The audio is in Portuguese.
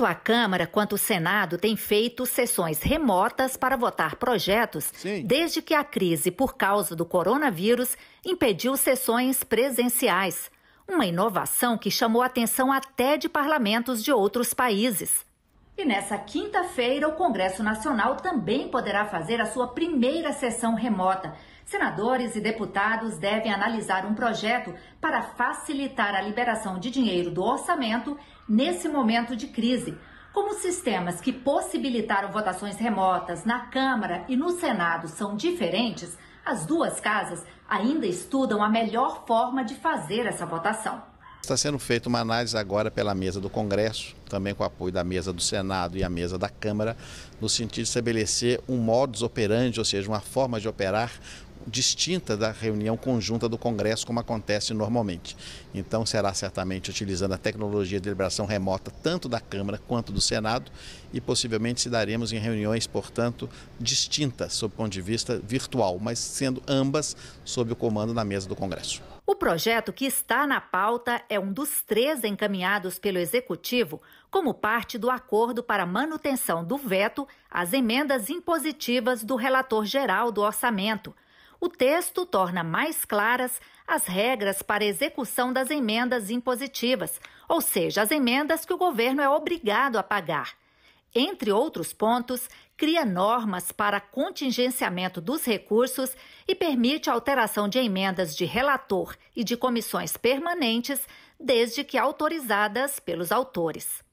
Tanto a Câmara quanto o Senado têm feito sessões remotas para votar projetos Sim. desde que a crise por causa do coronavírus impediu sessões presenciais. Uma inovação que chamou atenção até de parlamentos de outros países. E nessa quinta-feira, o Congresso Nacional também poderá fazer a sua primeira sessão remota. Senadores e deputados devem analisar um projeto para facilitar a liberação de dinheiro do orçamento nesse momento de crise. Como sistemas que possibilitaram votações remotas na Câmara e no Senado são diferentes, as duas casas ainda estudam a melhor forma de fazer essa votação. Está sendo feita uma análise agora pela mesa do Congresso, também com o apoio da mesa do Senado e a mesa da Câmara, no sentido de estabelecer um modus operandi, ou seja, uma forma de operar distinta da reunião conjunta do Congresso, como acontece normalmente. Então, será certamente utilizando a tecnologia de deliberação remota, tanto da Câmara quanto do Senado, e possivelmente se daremos em reuniões, portanto, distintas, sob o ponto de vista virtual, mas sendo ambas sob o comando da mesa do Congresso. O projeto que está na pauta é um dos três encaminhados pelo Executivo como parte do acordo para manutenção do veto às emendas impositivas do relator geral do orçamento o texto torna mais claras as regras para execução das emendas impositivas, ou seja, as emendas que o governo é obrigado a pagar. Entre outros pontos, cria normas para contingenciamento dos recursos e permite a alteração de emendas de relator e de comissões permanentes, desde que autorizadas pelos autores.